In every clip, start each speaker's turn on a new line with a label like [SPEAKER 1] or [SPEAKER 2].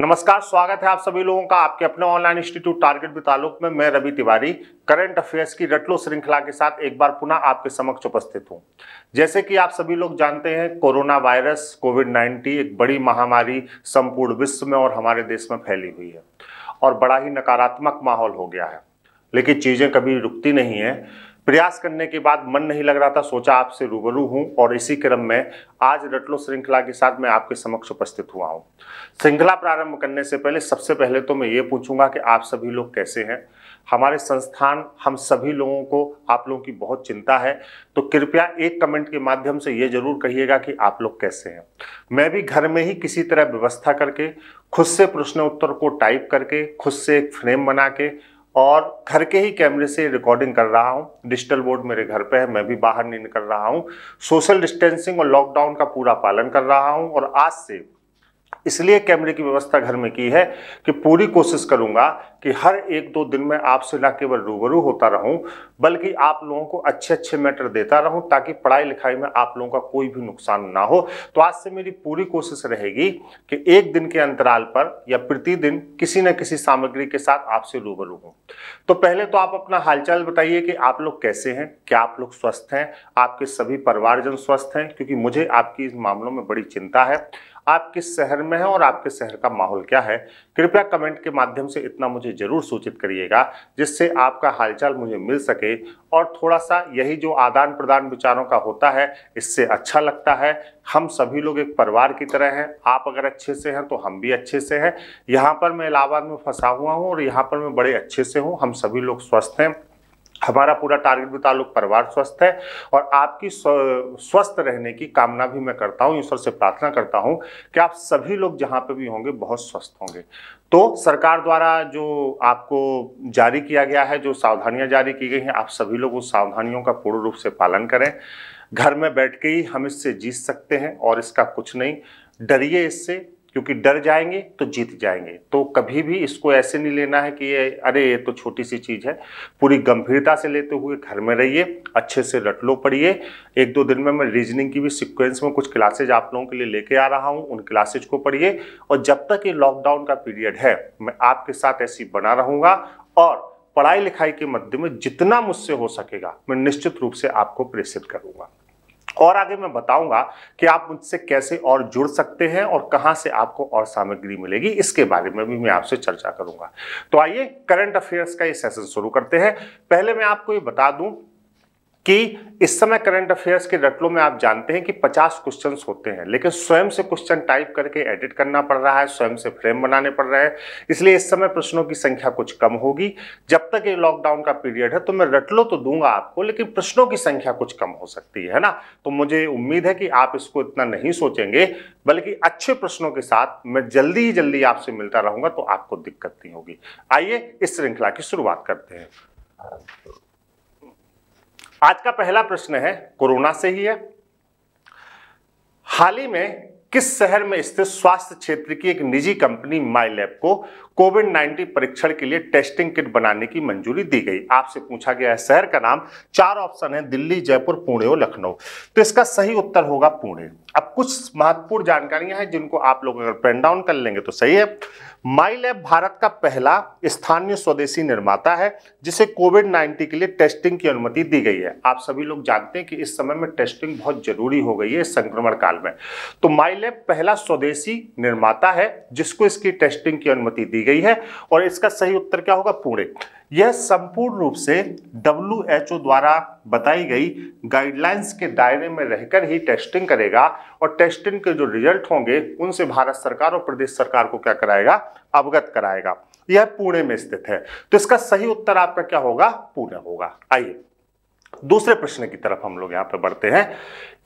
[SPEAKER 1] नमस्कार स्वागत है आप सभी लोगों का आपके अपने ऑनलाइन इंस्टीट्यूट टारगेट भी तालुक में मैं रवि तिवारी करंट अफेयर्स की रटलो श्रृंखला के साथ एक बार पुनः आपके समक्ष उपस्थित हूं जैसे कि आप सभी लोग जानते हैं कोरोना वायरस कोविड 19 एक बड़ी महामारी संपूर्ण विश्व में और हमारे देश में फैली हुई है और बड़ा ही नकारात्मक माहौल हो गया है लेकिन चीज़ें कभी रुकती नहीं है प्रयास करने के बाद मन नहीं लग रहा था सोचा आपसे रूबरू हूं और इसी क्रम में आज रटलो श्रृंखला के साथ मैं आपके समक्ष उपस्थित हुआ हूं श्रृंखला प्रारंभ करने से पहले सबसे पहले तो मैं ये पूछूंगा कि आप सभी लोग कैसे हैं हमारे संस्थान हम सभी लोगों को आप लोगों की बहुत चिंता है तो कृपया एक कमेंट के माध्यम से ये जरूर कहिएगा कि आप लोग कैसे हैं मैं भी घर में ही किसी तरह व्यवस्था करके खुद से प्रश्न उत्तर को टाइप करके खुद से एक फ्रेम बना के और घर के ही कैमरे से रिकॉर्डिंग कर रहा हूँ डिजिटल बोर्ड मेरे घर पे है मैं भी बाहर नहीं निकल रहा हूँ सोशल डिस्टेंसिंग और लॉकडाउन का पूरा पालन कर रहा हूँ और आज से इसलिए कैमरे की व्यवस्था घर में की है कि पूरी कोशिश करूंगा कि हर एक दो दिन में आपसे ना केवल रूबरू होता रहूं बल्कि आप लोगों को अच्छे अच्छे मैटर देता रहूं ताकि पढ़ाई लिखाई में आप लोगों का कोई भी नुकसान ना हो तो आज से मेरी पूरी कोशिश रहेगी कि एक दिन के अंतराल पर या प्रतिदिन किसी न किसी सामग्री के साथ आपसे रूबरू हूं तो पहले तो आप अपना हालचाल बताइए कि आप लोग कैसे हैं क्या आप लोग स्वस्थ हैं आपके सभी परिवारजन स्वस्थ हैं क्योंकि मुझे आपकी इस मामलों में बड़ी चिंता है आप किस शहर में हैं और आपके शहर का माहौल क्या है कृपया कमेंट के माध्यम से इतना मुझे ज़रूर सूचित करिएगा जिससे आपका हालचाल मुझे मिल सके और थोड़ा सा यही जो आदान प्रदान विचारों का होता है इससे अच्छा लगता है हम सभी लोग एक परिवार की तरह हैं आप अगर अच्छे से हैं तो हम भी अच्छे से हैं यहाँ पर मैं इलाहाबाद में फंसा हुआ हूँ और यहाँ पर मैं बड़े अच्छे से हूँ हम सभी लोग स्वस्थ हैं हमारा पूरा टारगेट भी ताल्लुक परिवार स्वस्थ है और आपकी स्वस्थ रहने की कामना भी मैं करता हूँ ईश्वर से प्रार्थना करता हूँ कि आप सभी लोग जहाँ पे भी होंगे बहुत स्वस्थ होंगे तो सरकार द्वारा जो आपको जारी किया गया है जो सावधानियाँ जारी की गई हैं आप सभी लोग उस सावधानियों का पूर्ण रूप से पालन करें घर में बैठ के ही हम इससे जीत सकते हैं और इसका कुछ नहीं डरिए इससे क्योंकि डर जाएंगे तो जीत जाएंगे तो कभी भी इसको ऐसे नहीं लेना है कि ये अरे ये तो छोटी सी चीज़ है पूरी गंभीरता से लेते हुए घर में रहिए अच्छे से रट लो पढ़िए एक दो दिन में मैं रीजनिंग की भी सिक्वेंस में कुछ क्लासेज आप लोगों के लिए लेके आ रहा हूँ उन क्लासेज को पढ़िए और जब तक ये लॉकडाउन का पीरियड है मैं आपके साथ ऐसी बना रहूँगा और पढ़ाई लिखाई के मध्य में जितना मुझसे हो सकेगा मैं निश्चित रूप से आपको प्रेषित करूँगा और आगे मैं बताऊंगा कि आप मुझसे कैसे और जुड़ सकते हैं और कहां से आपको और सामग्री मिलेगी इसके बारे में भी मैं आपसे चर्चा करूंगा तो आइए करंट अफेयर्स का ये सेशन शुरू करते हैं पहले मैं आपको ये बता दूं कि इस समय करंट अफेयर्स के रटलों में आप जानते हैं कि 50 क्वेश्चंस होते हैं लेकिन स्वयं से क्वेश्चन टाइप करके एडिट करना पड़ रहा है स्वयं से फ्रेम बनाने पड़ रहे हैं इसलिए इस समय प्रश्नों की संख्या कुछ कम होगी जब तक ये लॉकडाउन का पीरियड है तो मैं रटलो तो दूंगा आपको लेकिन प्रश्नों की संख्या कुछ कम हो सकती है ना तो मुझे उम्मीद है कि आप इसको इतना नहीं सोचेंगे बल्कि अच्छे प्रश्नों के साथ मैं जल्दी ही जल्दी आपसे मिलता रहूंगा तो आपको दिक्कत नहीं होगी आइए इस श्रृंखला की शुरुआत करते हैं आज का पहला प्रश्न है कोरोना से ही है हाल ही में किस शहर में स्थित स्वास्थ्य क्षेत्र की एक निजी कंपनी माई लैब को कोविड 19 परीक्षण के लिए टेस्टिंग किट बनाने की मंजूरी दी गई आपसे पूछा गया है शहर का नाम चार ऑप्शन है दिल्ली जयपुर पुणे और लखनऊ तो इसका सही उत्तर होगा पुणे अब कुछ महत्वपूर्ण जानकारियां हैं जिनको आप लोग अगर प्रिंट डाउन कर लेंगे तो सही है माई लैब भारत का पहला स्थानीय स्वदेशी निर्माता है जिसे कोविड 19 के लिए टेस्टिंग की अनुमति दी गई है आप सभी लोग जानते हैं कि इस समय में टेस्टिंग बहुत जरूरी हो गई है संक्रमण काल में तो माई आइलैब पहला स्वदेशी निर्माता है जिसको इसकी टेस्टिंग की अनुमति दी गई है और इसका सही उत्तर क्या होगा पुणे यह संपूर्ण रूप से डब्ल्यू एच ओ द्वारा बताई गई गाइडलाइंस के दायरे में रहकर ही टेस्टिंग करेगा और टेस्टिंग के जो रिजल्ट होंगे उनसे भारत सरकार और प्रदेश सरकार को क्या कराएगा अवगत कराएगा यह पुणे में स्थित है तो इसका सही उत्तर आपका क्या होगा पुणे होगा आइए दूसरे प्रश्न की तरफ हम लोग यहां पर बढ़ते हैं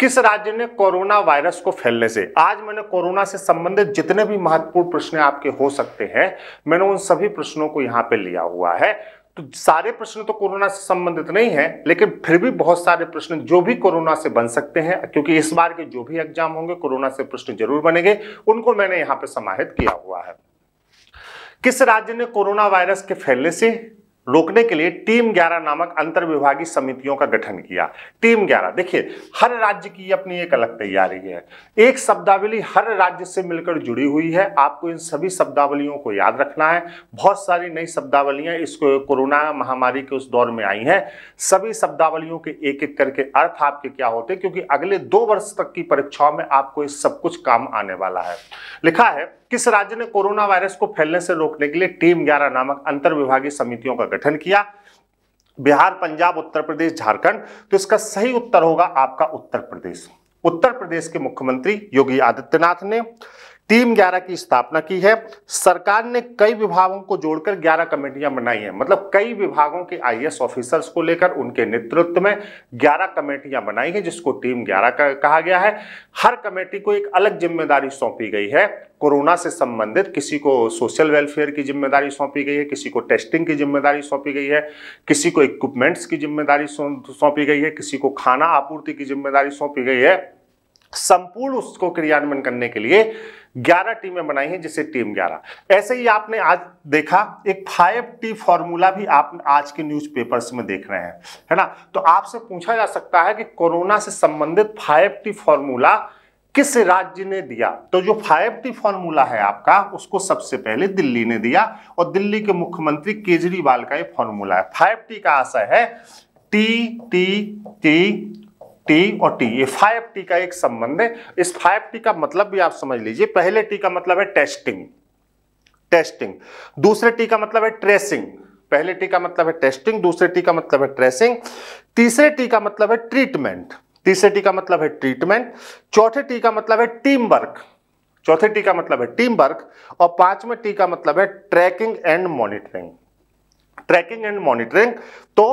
[SPEAKER 1] किस राज्य ने कोरोना वायरस को फैलने से आज मैंने कोरोना से संबंधित जितने भी महत्वपूर्ण प्रश्न आपके हो सकते हैं मैंने उन सभी प्रश्नों को यहां पर लिया हुआ है तो सारे प्रश्न तो कोरोना से संबंधित नहीं है लेकिन फिर भी बहुत सारे प्रश्न जो भी कोरोना से बन सकते हैं क्योंकि इस बार के जो भी एग्जाम होंगे कोरोना से प्रश्न जरूर बनेंगे उनको मैंने यहां पर समाहित किया हुआ है किस राज्य ने कोरोना वायरस के फैलने से रोकने के लिए टीम 11 नामक अंतर विभागीय समितियों का गठन किया टीम 11 देखिए हर राज्य की अपनी एक अलग तैयारी है एक शब्दावली हर राज्य से मिलकर जुड़ी हुई है आपको इन सभी शब्दावलियों को याद रखना है बहुत सारी नई शब्दावलियां इसको कोरोना महामारी के उस दौर में आई हैं सभी शब्दावलियों के एक एक करके अर्थ आपके क्या होते क्योंकि अगले दो वर्ष तक की परीक्षाओं में आपको इस सब कुछ काम आने वाला है लिखा है किस राज्य ने कोरोना वायरस को फैलने से रोकने के लिए टीम ग्यारह नामक अंतर विभागीय समितियों का गठन किया बिहार पंजाब उत्तर प्रदेश झारखंड तो इसका सही उत्तर होगा आपका उत्तर प्रदेश उत्तर प्रदेश के मुख्यमंत्री योगी आदित्यनाथ ने टीम 11 की स्थापना की है सरकार ने कई विभागों को जोड़कर 11 कमेटियां बनाई हैं मतलब कई विभागों के आईएएस ऑफिसर्स को लेकर उनके नेतृत्व में 11 कमेटियां बनाई हैं जिसको टीम 11 का कहा गया है हर कमेटी को एक अलग जिम्मेदारी सौंपी गई है कोरोना से संबंधित किसी को सोशल वेलफेयर की जिम्मेदारी सौंपी गई है किसी को टेस्टिंग की जिम्मेदारी सौंपी गई है किसी को इक्विपमेंट्स की जिम्मेदारी सौंपी गई है किसी को खाना आपूर्ति की जिम्मेदारी सौंपी गई है संपूर्ण उसको क्रियान्वयन करने के लिए 11 टीमें बनाई हैं जिसे टीम 11 ऐसे ही आपने आज देखा एक फाइव टी फॉर्मूला भी आप आज के न्यूज़पेपर्स में देख रहे हैं है ना तो आपसे पूछा जा सकता है कि कोरोना से संबंधित फाइव टी फॉर्मूला किस राज्य ने दिया तो जो फाइव टी फॉर्मूला है आपका उसको सबसे पहले दिल्ली ने दिया और दिल्ली के मुख्यमंत्री केजरीवाल का ये फॉर्मूला है फाइव टी का आशय है टी टी टी टी और टी ये फाइव टी का एक संबंध है इस फाइव टी का मतलब भी आप समझ लीजिए पहले टी का मतलब है टेस्टिंग टेस्टिंग दूसरे टी का मतलब है ट्रेसिंग पहले टी का मतलब है टेस्टिंग दूसरे टी का मतलब है ट्रेसिंग तीसरे टी का मतलब है ट्रीटमेंट तीसरे टी का मतलब है ट्रीटमेंट चौथे टी का मतलब है टीम वर्क चौथे टी का मतलब है टीम वर्क और पांचवें टी का मतलब है tracking and monitoring tracking and monitoring तो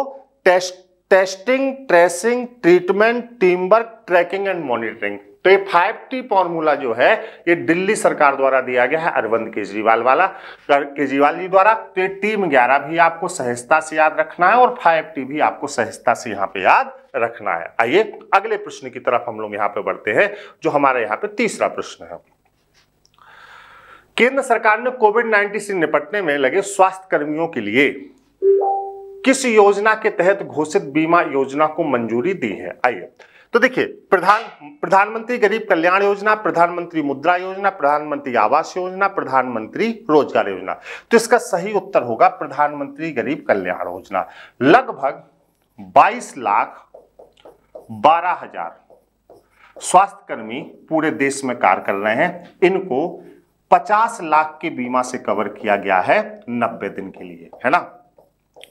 [SPEAKER 1] test testing tracing treatment team work tracking and monitoring तो ये फाइव टी फॉर्मूला जो है ये दिल्ली सरकार द्वारा दिया गया है अरविंद केजरीवाल वाला केजरीवाल जी द्वारा तो ये टीम ग्यारह भी आपको सहजता से याद रखना है और फाइव टी भी आपको सहजता से यहाँ पे याद रखना है आइए अगले प्रश्न की तरफ हम लोग यहाँ पे बढ़ते हैं जो हमारे यहाँ पे तीसरा प्रश्न है केंद्र सरकार ने कोविड नाइन्टीन से निपटने में लगे स्वास्थ्य कर्मियों के लिए किस योजना के तहत घोषित बीमा योजना को मंजूरी दी है आइए तो देखिए प्रधान प्रधानमंत्री गरीब कल्याण योजना प्रधानमंत्री मुद्रा योजना प्रधानमंत्री आवास योजना प्रधानमंत्री रोजगार योजना तो इसका सही उत्तर होगा प्रधानमंत्री गरीब कल्याण योजना लगभग 22 लाख बारह हजार स्वास्थ्य कर्मी पूरे देश में कार्य कर रहे हैं इनको 50 लाख के बीमा से कवर किया गया है 90 दिन के लिए है ना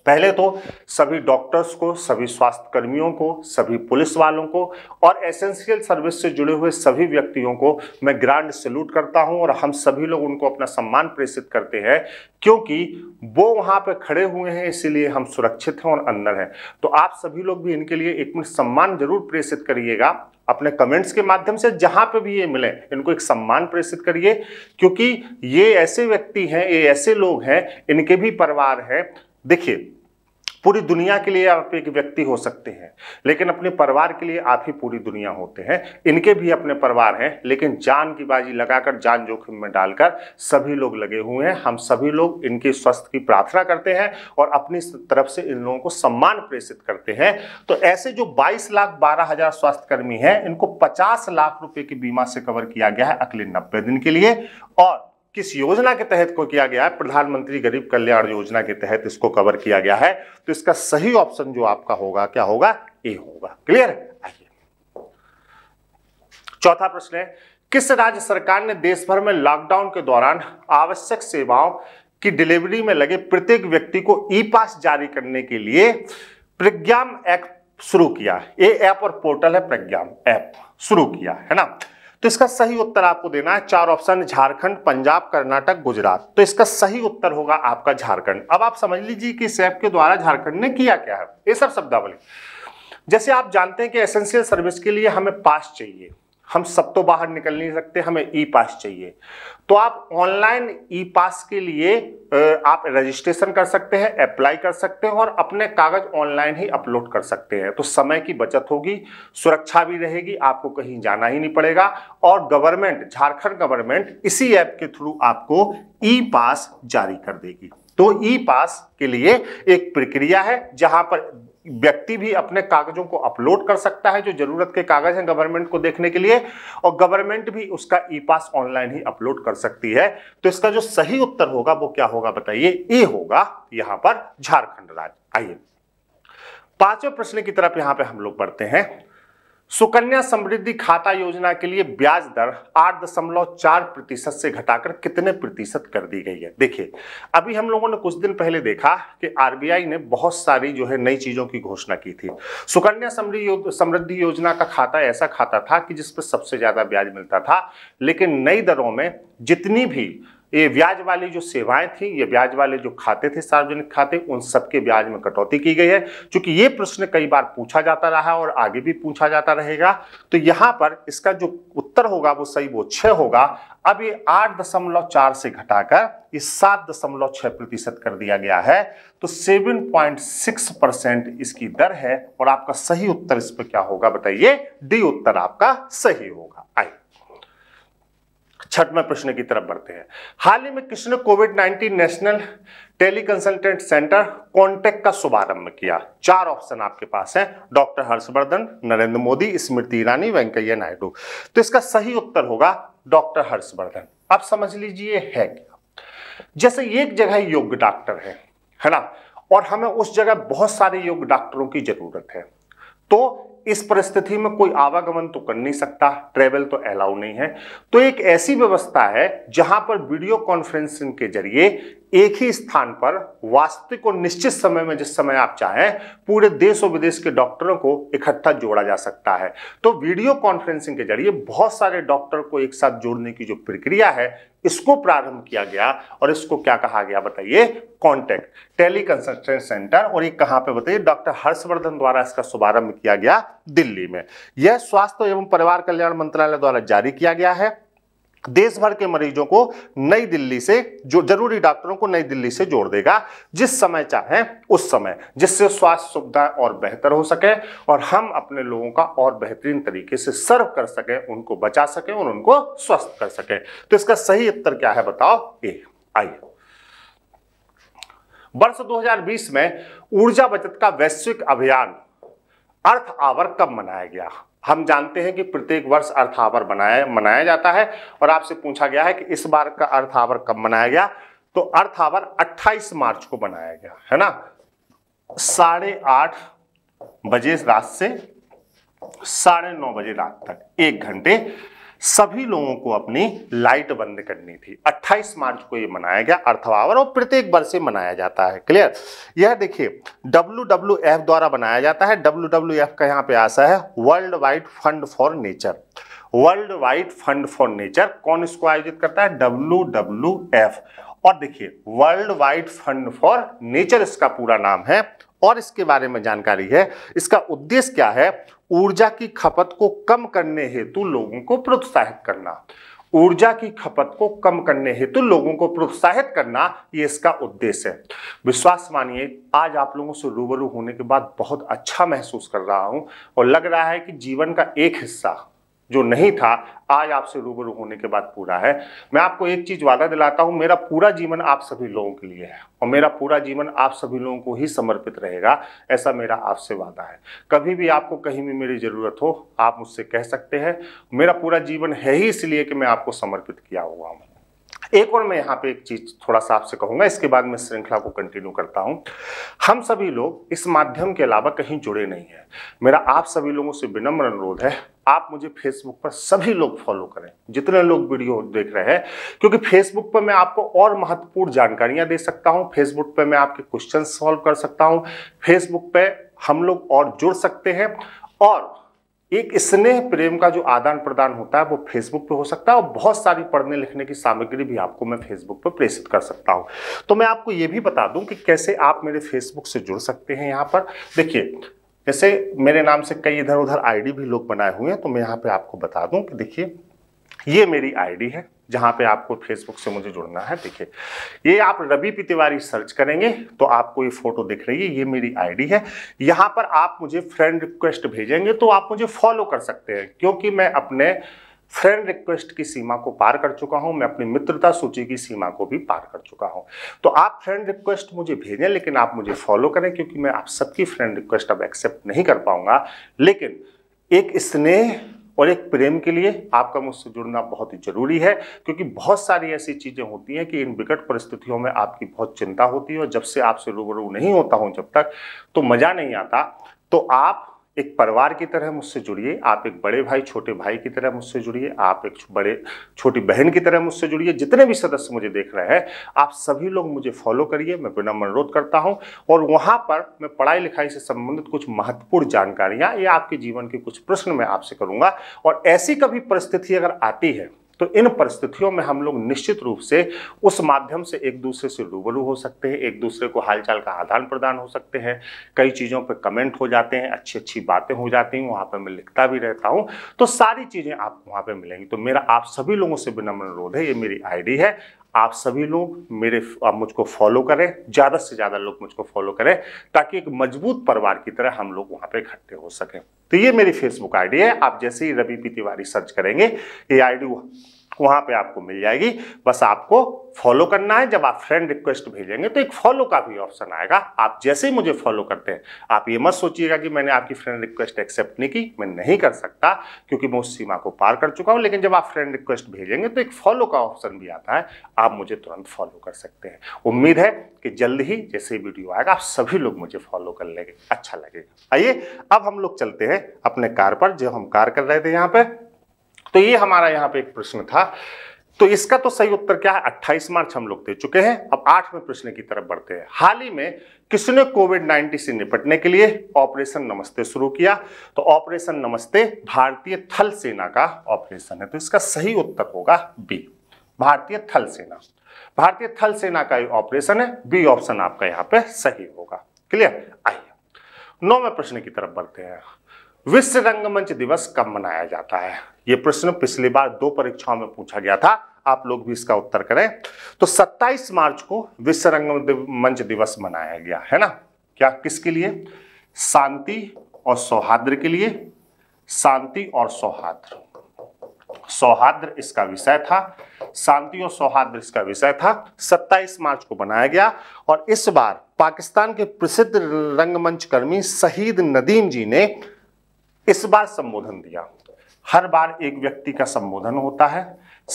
[SPEAKER 1] पहले तो सभी डॉक्टर्स को सभी स्वास्थ्य कर्मियों को सभी पुलिस वालों को और एसेंशियल सर्विस से जुड़े हुए सभी व्यक्तियों को मैं ग्रांड सैल्यूट करता हूं और हम सभी लोग उनको अपना सम्मान प्रेषित करते हैं क्योंकि वो वहां पर खड़े हुए हैं इसीलिए हम सुरक्षित हैं और अंदर हैं तो आप सभी लोग भी इनके लिए एक मिनट सम्मान जरूर प्रेषित करिएगा अपने कमेंट्स के माध्यम से जहां पे भी ये मिले इनको एक सम्मान प्रेषित करिए क्योंकि ये ऐसे व्यक्ति हैं ये ऐसे लोग हैं इनके भी परिवार हैं देखिए पूरी दुनिया के लिए आप एक व्यक्ति हो सकते हैं लेकिन अपने परिवार के लिए आप ही पूरी दुनिया होते हैं इनके भी अपने परिवार हैं लेकिन जान की बाजी लगाकर जान जोखिम में डालकर सभी लोग लगे हुए हैं हम सभी लोग इनके स्वास्थ्य की प्रार्थना करते हैं और अपनी तरफ से इन लोगों को सम्मान प्रेषित करते हैं तो ऐसे जो बाईस लाख बारह हजार स्वास्थ्यकर्मी हैं इनको पचास लाख रुपए की बीमा से कवर किया गया है अगले नब्बे दिन के लिए और किस योजना के तहत को किया गया है प्रधानमंत्री गरीब कल्याण योजना के तहत इसको कवर किया गया है तो इसका सही ऑप्शन जो आपका होगा क्या होगा ए होगा क्लियर आइए चौथा प्रश्न है किस राज्य सरकार ने देश भर में लॉकडाउन के दौरान आवश्यक सेवाओं की डिलीवरी में लगे प्रत्येक व्यक्ति को ई पास जारी करने के लिए प्रज्ञाम एप शुरू किया ये ऐप और पोर्टल है प्रज्ञाम ऐप शुरू किया है ना तो इसका सही उत्तर आपको देना है चार ऑप्शन झारखंड पंजाब कर्नाटक गुजरात तो इसका सही उत्तर होगा आपका झारखंड अब आप समझ लीजिए कि सैफ के द्वारा झारखंड ने किया क्या है ये सब शब्दावली जैसे आप जानते हैं कि एसेंशियल सर्विस के लिए हमें पास चाहिए हम सब तो बाहर निकल नहीं सकते हमें ई पास चाहिए तो आप ऑनलाइन ई पास के लिए आप रजिस्ट्रेशन कर सकते हैं अप्लाई कर सकते हैं और अपने कागज ऑनलाइन ही अपलोड कर सकते हैं तो समय की बचत होगी सुरक्षा भी रहेगी आपको कहीं जाना ही नहीं पड़ेगा और गवर्नमेंट झारखंड गवर्नमेंट इसी ऐप के थ्रू आपको ई पास जारी कर देगी तो ई पास के लिए एक प्रक्रिया है जहां पर व्यक्ति भी अपने कागजों को अपलोड कर सकता है जो जरूरत के कागज हैं गवर्नमेंट को देखने के लिए और गवर्नमेंट भी उसका ई पास ऑनलाइन ही अपलोड कर सकती है तो इसका जो सही उत्तर होगा वो क्या होगा बताइए ए होगा यहां पर झारखंड राज्य आइए पांचवें प्रश्न की तरफ यहां पे हम लोग बढ़ते हैं सुकन्या समृद्धि खाता योजना के लिए ब्याज दर आठ दशमलव चार प्रतिशत से घटाकर कितने प्रतिशत कर दी गई है देखिए अभी हम लोगों ने कुछ दिन पहले देखा कि आरबीआई ने बहुत सारी जो है नई चीज़ों की घोषणा की थी सुकन्या समृद्धि समृद्धि योजना का खाता ऐसा खाता था कि जिस पर सबसे ज़्यादा ब्याज मिलता था लेकिन नई दरों में जितनी भी ये ब्याज वाली जो सेवाएं थी ये ब्याज वाले जो खाते थे सार्वजनिक खाते उन सबके ब्याज में कटौती की गई है क्योंकि ये प्रश्न कई बार पूछा जाता रहा और आगे भी पूछा जाता रहेगा तो यहाँ पर इसका जो उत्तर होगा वो सही वो छः होगा अब ये आठ दशमलव चार से घटाकर ये सात दशमलव छः प्रतिशत कर दिया गया है तो सेवन पॉइंट सिक्स परसेंट इसकी दर है और आपका सही उत्तर इस पर क्या होगा बताइए डी उत्तर आपका सही होगा आइए छठवें प्रश्न की तरफ बढ़ते हैं हाल ही में किसने COVID 19 national tele consultant centre contact का शुभारंभ किया चार ऑप्शन आपके पास हैं डॉक्टर हर्षवर्धन नरेंद्र मोदी स्मृति ईरानी वेंकैया नायडू तो इसका सही उत्तर होगा डॉक्टर हर्षवर्धन आप समझ लीजिए है क्या जैसे एक जगह योग्य डॉक्टर है है ना और हमें उस जगह बहुत सारे योग्य डॉक्टरों की जरूरत है तो इस परिस्थिति में कोई आवागमन तो कर नहीं सकता ट्रेवल तो अलाउ नहीं है तो एक ऐसी व्यवस्था है जहां पर वीडियो कॉन्फ्रेंसिंग के जरिए एक ही स्थान पर वास्तविक और निश्चित समय में जिस समय आप चाहें पूरे देश और विदेश के डॉक्टरों को इकट्ठा जोड़ा जा सकता है तो वीडियो कॉन्फ्रेंसिंग के जरिए बहुत सारे डॉक्टर को एक साथ जोड़ने की जो प्रक्रिया है इसको प्रारंभ किया गया और इसको क्या कहा गया बताइए कॉन्टैक्ट टेली सेंटर और ये कहां पे बताइए डॉक्टर हर्षवर्धन द्वारा इसका शुभारंभ किया गया दिल्ली में यह स्वास्थ्य एवं परिवार कल्याण मंत्रालय द्वारा जारी किया गया है देश भर के मरीजों को नई दिल्ली से जो जरूरी डॉक्टरों को नई दिल्ली से जोड़ देगा जिस समय चाहे उस समय जिससे स्वास्थ्य सुविधाएं और बेहतर हो सके और हम अपने लोगों का और बेहतरीन तरीके से सर्व कर सकें उनको बचा सकें और उनको स्वस्थ कर सकें तो इसका सही उत्तर क्या है बताओ ए आइए वर्ष 2020 में ऊर्जा बचत का वैश्विक अभियान अर्थ आवर कब मनाया गया हम जानते हैं कि प्रत्येक वर्ष अर्थ आवर बनाया मनाया जाता है और आपसे पूछा गया है कि इस बार का अर्थ आवर कब मनाया गया तो अर्थ आवर 28 मार्च को बनाया गया है ना साढ़े आठ बजे रात से साढ़े नौ बजे रात तक एक घंटे सभी लोगों को अपनी लाइट बंद करनी थी 28 मार्च को यह मनाया गया अर्थवावर और प्रत्येक वर्ष से मनाया जाता है क्लियर यह देखिए डब्ल्यू द्वारा बनाया जाता है डब्ल्यू का यहां पे आशा है world wide fund for nature world wide fund for nature कौन इसको आयोजित करता है डब्ल्यू और देखिए world wide fund for nature इसका पूरा नाम है और इसके बारे में जानकारी है इसका उद्देश्य क्या है ऊर्जा की खपत को कम करने हेतु लोगों को प्रोत्साहित करना ऊर्जा की खपत को कम करने हेतु लोगों को प्रोत्साहित करना ये इसका उद्देश्य है विश्वास मानिए आज आप लोगों से रूबरू होने के बाद बहुत अच्छा महसूस कर रहा हूं और लग रहा है कि जीवन का एक हिस्सा जो नहीं था आज आपसे रूबरू होने के बाद पूरा है मैं आपको एक चीज वादा दिलाता हूं मेरा पूरा जीवन आप सभी लोगों के लिए है और मेरा पूरा जीवन आप सभी लोगों को ही समर्पित रहेगा ऐसा मेरा आपसे वादा है कभी भी आपको कहीं भी मेरी ज़रूरत हो आप मुझसे कह सकते हैं मेरा पूरा जीवन है ही इसलिए कि मैं आपको समर्पित किया हुआ हूँ एक और मैं यहाँ पे एक चीज थोड़ा सा आपसे कहूंगा इसके बाद मैं श्रृंखला को कंटिन्यू करता हूँ हम सभी लोग इस माध्यम के अलावा कहीं जुड़े नहीं हैं मेरा आप सभी लोगों से विनम्र अनुरोध है आप मुझे फेसबुक पर सभी लोग फॉलो करें जितने लोग वीडियो देख रहे हैं क्योंकि फेसबुक पर मैं आपको और महत्वपूर्ण जानकारियां दे सकता हूं फेसबुक पर मैं आपके क्वेश्चन सॉल्व कर सकता हूं फेसबुक पर हम लोग और जुड़ सकते हैं और एक स्नेह प्रेम का जो आदान प्रदान होता है वो फेसबुक पे हो सकता है और बहुत सारी पढ़ने लिखने की सामग्री भी आपको मैं फेसबुक पर प्रेषित कर सकता हूँ तो मैं आपको ये भी बता दूँ कि कैसे आप मेरे फेसबुक से जुड़ सकते हैं यहाँ पर देखिए जैसे मेरे नाम से कई इधर उधर आईडी भी लोग बनाए हुए हैं तो मैं यहाँ पे आपको बता दूँ कि देखिए ये मेरी आई है जहाँ पे आपको फेसबुक से मुझे जुड़ना है देखिए ये आप रवि पी तिवारी सर्च करेंगे तो आपको ये फोटो दिख रही है ये मेरी आईडी है यहाँ पर आप मुझे फ्रेंड रिक्वेस्ट भेजेंगे तो आप मुझे फॉलो कर सकते हैं क्योंकि मैं अपने फ्रेंड रिक्वेस्ट की सीमा को पार कर चुका हूं मैं अपनी मित्रता सूची की सीमा को भी पार कर चुका हूं तो आप फ्रेंड रिक्वेस्ट मुझे भेजें लेकिन आप मुझे फॉलो करें क्योंकि मैं आप सबकी फ्रेंड रिक्वेस्ट अब एक्सेप्ट नहीं कर पाऊंगा लेकिन एक स्नेह और एक प्रेम के लिए आपका मुझसे जुड़ना बहुत ही जरूरी है क्योंकि बहुत सारी ऐसी चीज़ें होती हैं कि इन विकट परिस्थितियों में आपकी बहुत चिंता होती है और जब से आपसे रूबरू नहीं होता हूं जब तक तो मज़ा नहीं आता तो आप एक परिवार की तरह मुझसे जुड़िए आप एक बड़े भाई छोटे भाई की तरह मुझसे जुड़िए आप एक बड़े छोटी बहन की तरह मुझसे जुड़िए जितने भी सदस्य मुझे देख रहे हैं आप सभी लोग मुझे फॉलो करिए मैं विनम्र अनुरोध करता हूं और वहां पर मैं पढ़ाई लिखाई से संबंधित कुछ महत्वपूर्ण जानकारियाँ या आपके जीवन के कुछ प्रश्न मैं आपसे करूँगा और ऐसी कभी परिस्थिति अगर आती है तो इन परिस्थितियों में हम लोग निश्चित रूप से उस माध्यम से एक दूसरे से रूबरू हो सकते हैं एक दूसरे को हालचाल का आदान प्रदान हो सकते हैं कई चीज़ों पर कमेंट हो जाते हैं अच्छी अच्छी बातें हो जाती हैं वहाँ पर मैं लिखता भी रहता हूँ तो सारी चीज़ें आपको वहाँ पर मिलेंगी तो मेरा आप सभी लोगों से विनम्र अनुरोध है ये मेरी आईडी है आप सभी लोग मेरे आप मुझको फॉलो करें ज़्यादा से ज़्यादा लोग मुझको फॉलो करें ताकि एक मजबूत परिवार की तरह हम लोग वहां पे इकट्ठे हो सकें तो ये मेरी फेसबुक आईडी है आप जैसे ही रवि पी तिवारी सर्च करेंगे ये आईडी वहाँ पे आपको मिल जाएगी बस आपको फॉलो करना है जब आप फ्रेंड रिक्वेस्ट भेजेंगे तो एक फॉलो का भी ऑप्शन आएगा आप जैसे ही मुझे फॉलो करते हैं आप ये मत सोचिएगा कि मैंने आपकी फ्रेंड रिक्वेस्ट एक्सेप्ट नहीं की मैं नहीं कर सकता क्योंकि मैं उस सीमा को पार कर चुका हूँ लेकिन जब आप फ्रेंड रिक्वेस्ट भेजेंगे तो एक फॉलो का ऑप्शन भी आता है आप मुझे तुरंत फॉलो कर सकते हैं उम्मीद है कि जल्द ही जैसे वीडियो आएगा आप सभी लोग मुझे फॉलो कर लेंगे अच्छा लगेगा आइए अब हम लोग चलते हैं अपने कार पर जो हम कार कर रहे थे यहाँ पर तो ये हमारा यहाँ पे एक प्रश्न था तो इसका तो सही उत्तर क्या है 28 मार्च हम लोग दे चुके हैं अब आठवें प्रश्न की तरफ बढ़ते हैं हाल ही में किसने कोविड 19 से निपटने के लिए ऑपरेशन नमस्ते शुरू किया तो ऑपरेशन नमस्ते भारतीय थल सेना का ऑपरेशन है तो इसका सही उत्तर होगा बी भारतीय थल सेना भारतीय थल सेना का ऑपरेशन है बी ऑप्शन आपका यहाँ पे सही होगा क्लियर आइए नौवें प्रश्न की तरफ बढ़ते हैं विश्व रंगमंच दिवस कब मनाया जाता है ये प्रश्न पिछली बार दो परीक्षाओं में पूछा गया था आप लोग भी इसका उत्तर करें तो 27 मार्च को विश्व रंगमंच दिवस मनाया गया है ना क्या किसके लिए शांति और सौहार्द के लिए शांति और सौहार्द सौहार्द इसका विषय था शांति और सौहार्द इसका विषय था 27 मार्च को बनाया गया और इस बार पाकिस्तान के प्रसिद्ध रंगमंच कर्मी शहीद नदीम जी ने इस बार संबोधन दिया हर बार एक व्यक्ति का संबोधन होता है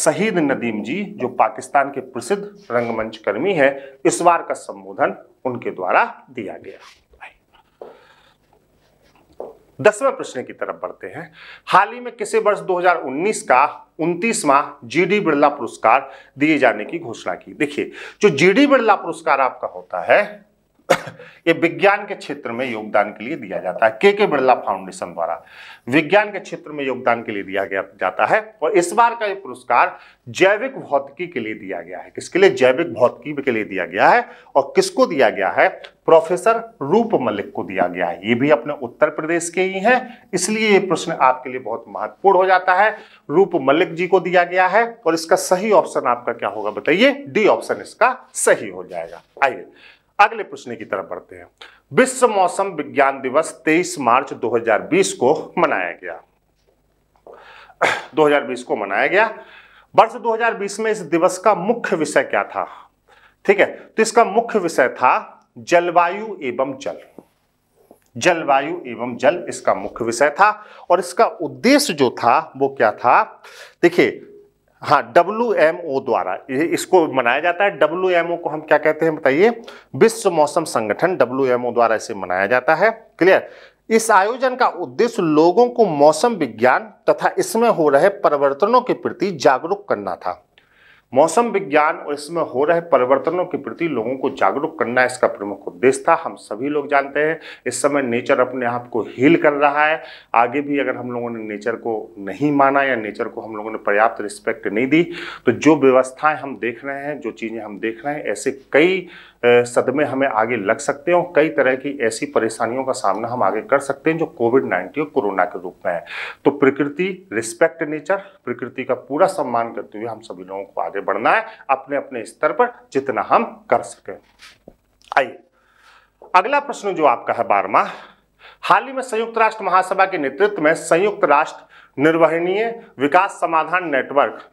[SPEAKER 1] शहीद नदीम जी जो पाकिस्तान के प्रसिद्ध रंगमंच कर्मी है इस बार का संबोधन उनके द्वारा दिया गया दसवें प्रश्न की तरफ बढ़ते हैं हाल ही में किसी वर्ष 2019 का जी जीडी बिरला पुरस्कार दिए जाने की घोषणा की देखिए जो जीडी बिरला पुरस्कार आपका होता है ये विज्ञान के क्षेत्र में योगदान के लिए दिया जाता है के के बिरला फाउंडेशन द्वारा विज्ञान के क्षेत्र में योगदान के लिए दिया गया जाता है और इस बार का ये पुरस्कार जैविक भौतिकी के लिए दिया गया है किसके लिए जैविक भौतिकी के लिए दिया गया है और किसको दिया गया है प्रोफेसर रूप मलिक को दिया गया है ये भी अपने उत्तर प्रदेश के ही हैं इसलिए ये प्रश्न आपके लिए बहुत महत्वपूर्ण हो जाता है रूप मलिक जी को दिया गया है और इसका सही ऑप्शन आपका क्या होगा बताइए डी ऑप्शन इसका सही हो जाएगा आइए अगले प्रश्न की तरफ बढ़ते हैं विश्व मौसम विज्ञान दिवस 23 मार्च 2020 को मनाया गया 2020 को मनाया गया वर्ष 2020 में इस दिवस का मुख्य विषय क्या था ठीक है तो इसका मुख्य विषय था जलवायु एवं जल जलवायु एवं जल इसका मुख्य विषय था और इसका उद्देश्य जो था वो क्या था देखिए हाँ डब्ल्यू द्वारा इसको मनाया जाता है डब्ल्यू एम ओ को हम क्या कहते हैं बताइए विश्व मौसम संगठन डब्ल्यू एम ओ द्वारा इसे मनाया जाता है क्लियर इस आयोजन का उद्देश्य लोगों को मौसम विज्ञान तथा इसमें हो रहे परिवर्तनों के प्रति जागरूक करना था मौसम विज्ञान और इसमें हो रहे परिवर्तनों के प्रति लोगों को जागरूक करना इसका प्रमुख उद्देश्य था हम सभी लोग जानते हैं इस समय नेचर अपने आप को हील कर रहा है आगे भी अगर हम लोगों ने नेचर को नहीं माना या नेचर को हम लोगों ने पर्याप्त रिस्पेक्ट नहीं दी तो जो व्यवस्थाएं हम देख रहे हैं जो चीज़ें हम देख रहे हैं ऐसे कई सदमे हमें आगे लग सकते हैं और कई तरह की ऐसी परेशानियों का सामना हम आगे कर सकते हैं जो कोविड नाइन्टीन कोरोना के रूप में है तो प्रकृति रिस्पेक्ट नेचर प्रकृति का पूरा सम्मान करते हुए हम सभी लोगों को आगे बढ़ना है अपने अपने स्तर पर जितना हम कर सकें आइए अगला प्रश्न जो आपका है बारवा हाल ही में संयुक्त राष्ट्र महासभा के नेतृत्व में संयुक्त राष्ट्र निर्वहनीय विकास समाधान network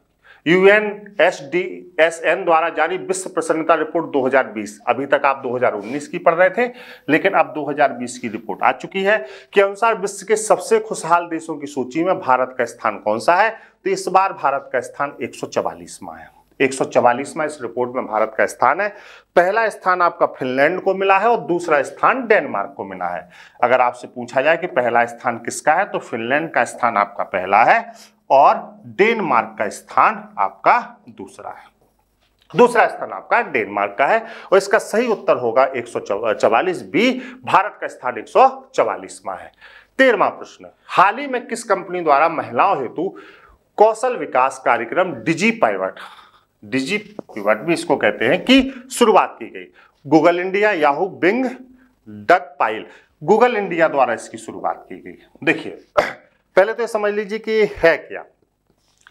[SPEAKER 1] UN S D S N द्वारा जारी विश्व प्रसन्नता रिपोर्ट 2020 अभी तक आप 2019 की पढ़ रहे थे लेकिन अब 2020 की रिपोर्ट आ चुकी है के अनुसार विश्व के सबसे खुशहाल देशों की सूची में भारत का स्थान कौन सा है तो इस बार भारत का स्थान एक सौ है 144वां इस रिपोर्ट में भारत का स्थान है पहला स्थान आपका फिनलैंड को मिला है और दूसरा स्थान डेनमार्क को मिला है अगर आपसे पूछा जाए कि पहला स्थान किसका है तो फिनलैंड का स्थान आपका पहला है और डेनमार्क का स्थान आपका दूसरा है दूसरा स्थान आपका डेनमार्क का है और इसका सही उत्तर होगा एक बी भारत का स्थान 144वां है तेरवा प्रश्न हाल ही में किस कंपनी द्वारा महिलाओं हेतु कौशल विकास कार्यक्रम डिजी पाइवट डिजी पीवर्ट भी इसको कहते हैं कि शुरुआत की गई गूगल इंडिया याहू बिंग डक पाइल गूगल इंडिया द्वारा इसकी शुरुआत की गई देखिए पहले तो समझ लीजिए कि है क्या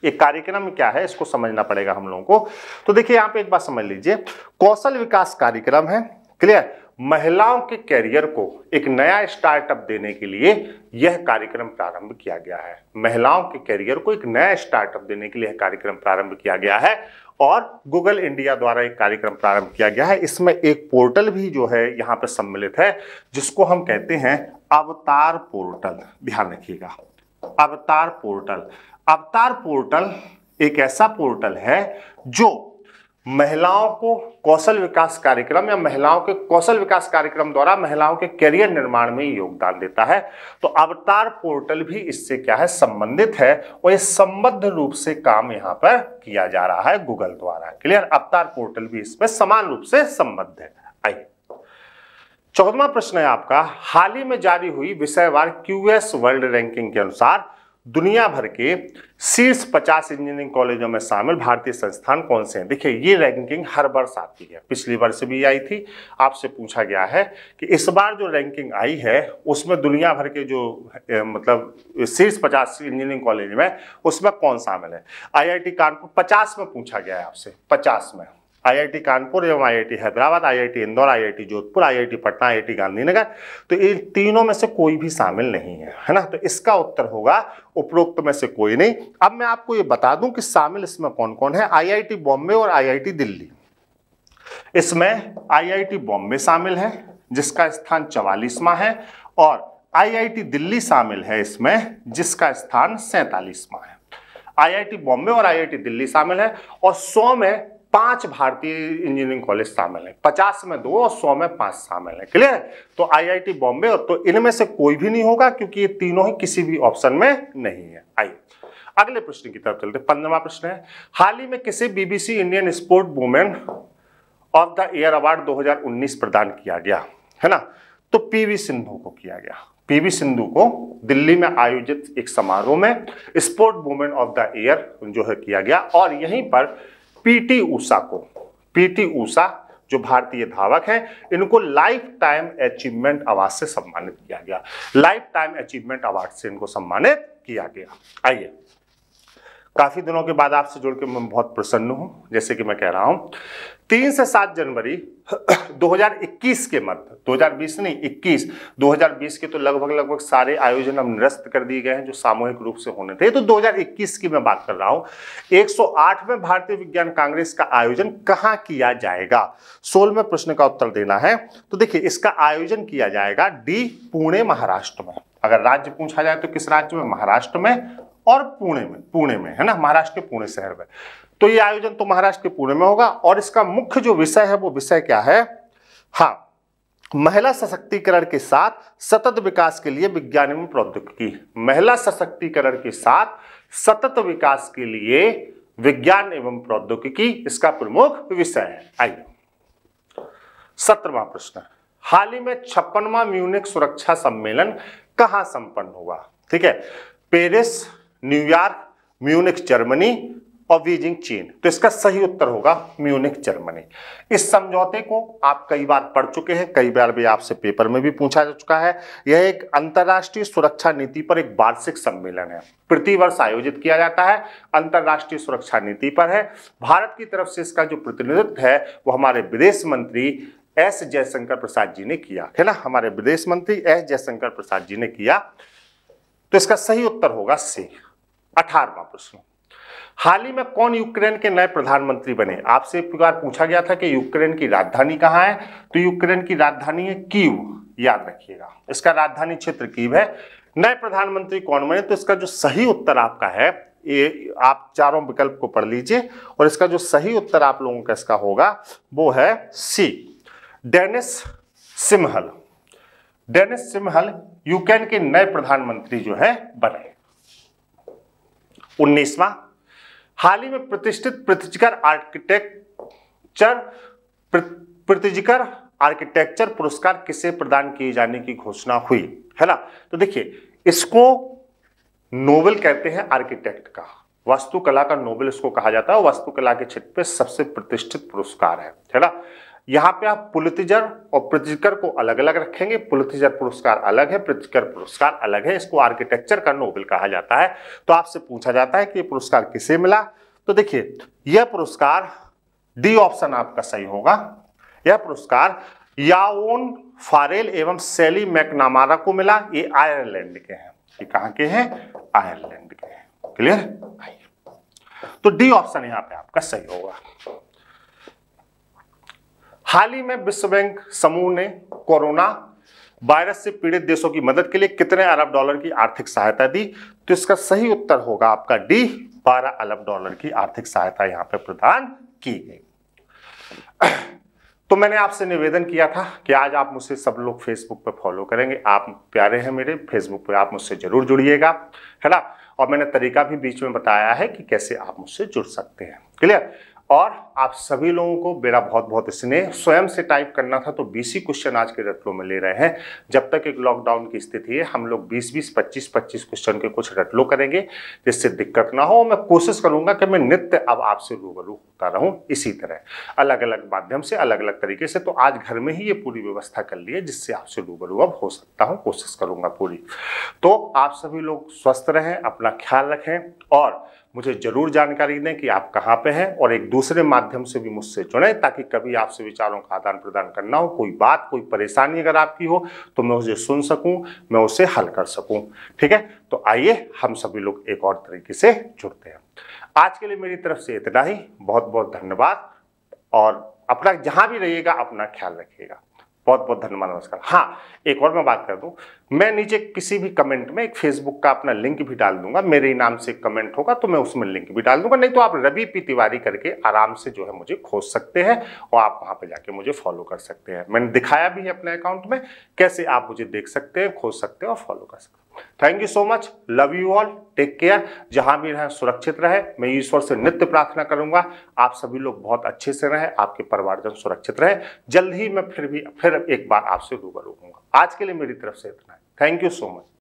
[SPEAKER 1] एक कार्यक्रम क्या है इसको समझना पड़ेगा हम लोगों को तो देखिए यहां पे एक बात समझ लीजिए कौशल विकास कार्यक्रम है क्लियर महिलाओं के कैरियर को एक नया स्टार्टअप देने के लिए यह कार्यक्रम प्रारंभ किया गया है महिलाओं के कैरियर को एक नया स्टार्टअप देने के लिए यह कार्यक्रम प्रारंभ किया गया है और गूगल इंडिया द्वारा एक कार्यक्रम प्रारंभ किया गया है इसमें एक पोर्टल भी जो है यहाँ पर सम्मिलित है जिसको हम कहते हैं अवतार पोर्टल ध्यान रखिएगा अवतार पोर्टल अवतार पोर्टल एक ऐसा पोर्टल है जो महिलाओं को कौशल विकास कार्यक्रम या महिलाओं के कौशल विकास कार्यक्रम द्वारा महिलाओं के करियर निर्माण में योगदान देता है तो अवतार पोर्टल भी इससे क्या है संबंधित है और ये संबद्ध रूप से काम यहाँ पर किया जा रहा है गूगल द्वारा क्लियर अवतार पोर्टल भी इसमें समान रूप से संबद्ध है आइए चौदवा प्रश्न है आपका हाल ही में जारी हुई विषयवार क्यूएस वर्ल्ड रैंकिंग के अनुसार दुनिया भर के शीर्ष पचास इंजीनियरिंग कॉलेजों में शामिल भारतीय संस्थान कौन से हैं देखिए ये रैंकिंग हर वर्ष आती है पिछली वर्ष भी आई थी आपसे पूछा गया है कि इस बार जो रैंकिंग आई है उसमें दुनिया भर के जो ए, मतलब शीर्ष पचास इंजीनियरिंग कॉलेज में उसमें कौन शामिल है आईआईटी कानपुर 50 में पूछा गया है आपसे 50 में आईआईटी कानपुर एवं IIT Hyderabad IIT Indore IIT Jodhpur IIT Patna IIT Gandhinagar तो इन तीनों में से कोई भी शामिल नहीं है है ना तो इसका उत्तर होगा उपरोक्त में से कोई नहीं अब मैं आपको ये बता दूं कि शामिल इसमें कौन कौन है आईआईटी बॉम्बे और आईआईटी दिल्ली इसमें आईआईटी बॉम्बे शामिल है जिसका स्थान चवालीसवा है और आईआईटी दिल्ली शामिल है इसमें जिसका स्थान सैतालीसवा है आईआईटी बॉम्बे और आईआईटी दिल्ली शामिल है और सौ में पांच भारतीय इंजीनियरिंग कॉलेज शामिल हैं पचास में दो और सौ में पांच शामिल हैं क्लियर है तो आईआईटी बॉम्बे और तो इनमें से कोई भी नहीं होगा क्योंकि ये तीनों ही किसी भी ऑप्शन में नहीं है आइए अगले प्रश्न की तरफ चलते पंद्रवा प्रश्न है हाल ही में किसे BBC Indian sport women of the year award दो प्रदान किया गया है ना तो पीवी सिंधु को किया गया पीवी सिंधु को दिल्ली में आयोजित एक समारोह में sport women of the year जो है किया गया और यहीं पर पीटी ऊषा को पीटी ऊषा जो भारतीय धावक हैं इनको लाइफ टाइम अचीवमेंट अवार्ड से सम्मानित किया गया लाइफ टाइम अचीवमेंट अवार्ड से इनको सम्मानित किया गया आइए काफ़ी दिनों के बाद आपसे जुड़ के मैं बहुत प्रसन्न हूँ जैसे कि मैं कह रहा हूँ तीन से सात जनवरी 2021 के मध्य 2020 नहीं 21 2020 के तो लगभग लगभग सारे आयोजन अब निरस्त कर दिए गए हैं जो सामूहिक रूप से होने थे तो 2021 की मैं बात कर रहा हूँ 108 में भारतीय विज्ञान कांग्रेस का आयोजन कहाँ किया जाएगा सोल में प्रश्न का उत्तर देना है तो देखिए इसका आयोजन किया जाएगा डी पुणे महाराष्ट्र में अगर राज्य पूछा जाए तो किस राज्य में महाराष्ट्र में और पुणे में पुणे में है ना महाराष्ट्र के पुणे शहर में तो ये आयोजन तो महाराष्ट्र के पुणे में होगा और इसका मुख्य जो विषय है वो विषय क्या है हाँ महिला सशक्तिकरण के साथ सतत विकास के लिए विज्ञान एवं प्रौद्योगिकी महिला सशक्तिकरण के साथ सतत विकास के लिए विज्ञान एवं प्रौद्योगिकी इसका प्रमुख विषय है आइए सत्रवा प्रश्न हाल ही में छप्पनवा म्यूनिक सुरक्षा सम्मेलन कहां संपन्न हुआ ठीक है पेरिस न्यूयॉर्क म्यूनिक जर्मनी और बीजिंग चीन तो इसका सही उत्तर होगा म्यूनिक जर्मनी इस समझौते को आप कई बार पढ़ चुके हैं कई बार भी आपसे पेपर में भी पूछा जा चुका है यह एक अंतर्राष्ट्रीय सुरक्षा नीति पर एक वार्षिक सम्मेलन है प्रतिवर्ष आयोजित किया जाता है अंतर्राष्ट्रीय सुरक्षा नीति पर है भारत की तरफ से इसका जो प्रतिनिधित्व है वो हमारे विदेश मंत्री एस जयशंकर प्रसाद जी ने किया है ना हमारे विदेश मंत्री एस जयशंकर प्रसाद जी ने किया तो इसका सही उत्तर होगा सी अठारवा प्रश्न हाल ही में कौन यूक्रेन के नए प्रधानमंत्री बने आपसे एक बार पूछा गया था कि यूक्रेन की राजधानी कहाँ है तो यूक्रेन की राजधानी है कीव याद रखिएगा इसका राजधानी क्षेत्र कीव है नए प्रधानमंत्री कौन बने तो इसका जो सही उत्तर आपका है ये आप चारों विकल्प को पढ़ लीजिए और इसका जो सही उत्तर आप लोगों का इसका होगा वो है C Denys Shmyhal Denys Shmyhal Ukraine के नए प्रधानमंत्री जो है बने उन्नीसवा हाल ही में प्रतिष्ठित प्रतिजिकर आर्किटेक्चर प्रतिजिकर आर्किटेक्चर पुरस्कार किसे प्रदान किए जाने की घोषणा हुई है ना तो देखिए इसको नोबेल कहते हैं आर्किटेक्ट का वास्तुकला का नोबेल इसको कहा जाता है वास्तुकला के क्षेत्र पे सबसे प्रतिष्ठित पुरस्कार है है ना यहाँ पे आप पुलितिजर और प्रितिकर को अलग अलग रखेंगे पुलितिजर पुरस्कार अलग है प्रितिकर पुरस्कार अलग है इसको आर्किटेक्चर का नोबेल कहा जाता है तो आपसे पूछा जाता है कि ये पुरस्कार किसे मिला तो देखिए यह पुरस्कार डी ऑप्शन आपका सही होगा यह पुरस्कार याओन फारेल एवं सेली मैकनामारा को मिला ये आयरलैंड के हैं ये कहाँ के हैं आयरलैंड के हैं क्लियर तो डी ऑप्शन यहाँ पे आपका सही होगा हाल ही में विश्व बैंक समूह ने कोरोना वायरस से पीड़ित देशों की मदद के लिए कितने अरब डॉलर की आर्थिक सहायता दी तो इसका सही उत्तर होगा आपका डी बारह अरब डॉलर की आर्थिक सहायता यहां पर प्रदान की गई तो मैंने आपसे निवेदन किया था कि आज आप मुझसे सब लोग फेसबुक पर फॉलो करेंगे आप प्यारे हैं मेरे फेसबुक पर आप मुझसे जरूर जुड़िएगा है ना और मैंने तरीका भी बीच में बताया है कि कैसे आप मुझसे जुड़ सकते हैं क्लियर और आप सभी लोगों को मेरा बहुत बहुत स्नेह स्वयं से टाइप करना था तो 20 ही क्वेश्चन आज के रटलों में ले रहे हैं जब तक एक लॉकडाउन की स्थिति है हम लोग 20 20 25 25 क्वेश्चन के कुछ रटलो करेंगे जिससे दिक्कत ना हो मैं कोशिश करूंगा कि मैं नित्य अब आपसे रूबरू होता रहूं इसी तरह अलग अलग माध्यम से अलग अलग तरीके से तो आज घर में ही ये पूरी व्यवस्था कर ली है जिससे आपसे रूबरू अब हो सकता हूँ कोशिश करूंगा पूरी तो आप सभी लोग स्वस्थ रहें अपना ख्याल रखें और मुझे ज़रूर जानकारी दें कि आप कहाँ पे हैं और एक दूसरे माध्यम माध्यम से भी मुझसे जुड़ें ताकि कभी आपसे विचारों का आदान प्रदान करना हो कोई बात कोई परेशानी अगर आपकी हो तो मैं उसे सुन सकूं मैं उसे हल कर सकूं ठीक है तो आइए हम सभी लोग एक और तरीके से जुड़ते हैं आज के लिए मेरी तरफ से इतना ही बहुत बहुत धन्यवाद और अपना जहाँ भी रहिएगा अपना ख्याल रखिएगा बहुत बहुत धन्यवाद नमस्कार हाँ एक और मैं बात कर दूँ मैं नीचे किसी भी कमेंट में एक फेसबुक का अपना लिंक भी डाल दूंगा मेरे ही नाम से कमेंट होगा तो मैं उसमें लिंक भी डाल दूंगा नहीं तो आप रवि पी तिवारी करके आराम से जो है मुझे खोज सकते हैं और आप वहाँ पर जाके मुझे फॉलो कर सकते हैं मैंने दिखाया भी है अपने अकाउंट में कैसे आप मुझे देख सकते हैं खोज सकते हैं और फॉलो कर सकते हैं thank you so much love you all take care जहां भी रहें सुरक्षित रहे मैं ईश्वर से नित्य प्रार्थना करूंगा आप सभी लोग बहुत अच्छे से रहें आपके परिवारजन सुरक्षित रहे जल्द ही मैं फिर भी फिर एक बार आपसे रूबरू होऊंगा आज के लिए मेरी तरफ से इतना है थैंक यू सो मच